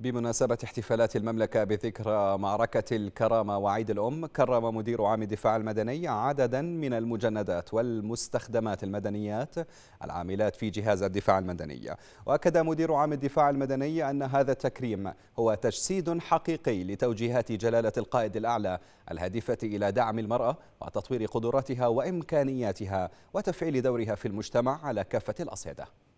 بمناسبة احتفالات المملكة بذكرى معركة الكرامة وعيد الأم كرم مدير عام الدفاع المدني عددا من المجندات والمستخدمات المدنيات العاملات في جهاز الدفاع المدني وأكد مدير عام الدفاع المدني أن هذا التكريم هو تجسيد حقيقي لتوجيهات جلالة القائد الأعلى الهادفة إلى دعم المرأة وتطوير قدراتها وإمكانياتها وتفعيل دورها في المجتمع على كافة الأصعدة